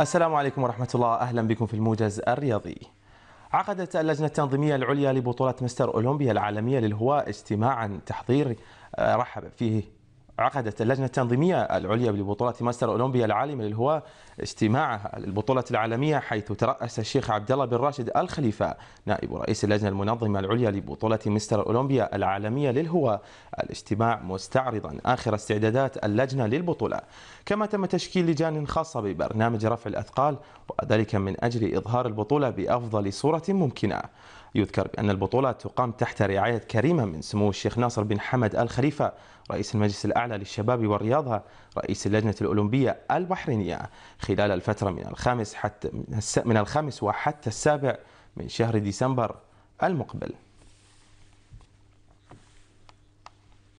السلام عليكم ورحمة الله أهلا بكم في الموجز الرياضي عقدت اللجنة التنظيمية العليا لبطولة مستر أولمبيا العالمية للهواء اجتماعا تحضيري آه، رحب فيه عقدت اللجنة التنظيمية العليا لبطولة ماستر أولمبيا العالمي للهواء اجتماعها للبطولة العالمية حيث ترأس الشيخ عبد الله بن راشد الخليفة نائب رئيس اللجنة المنظمة العليا لبطولة مستر أولمبيا العالمية للهواء الاجتماع مستعرضا آخر استعدادات اللجنة للبطولة كما تم تشكيل لجان خاصة ببرنامج رفع الأثقال وذلك من أجل إظهار البطولة بأفضل صورة ممكنة يذكر بأن البطولة تقام تحت رعاية كريمة من سمو الشيخ ناصر بن حمد الخليفة رئيس المجلس الأعلى الأعلى للشباب والرياضة رئيس اللجنة الأولمبية البحرينية خلال الفترة من الخامس حتى من الخامس وحتى السابع من شهر ديسمبر المقبل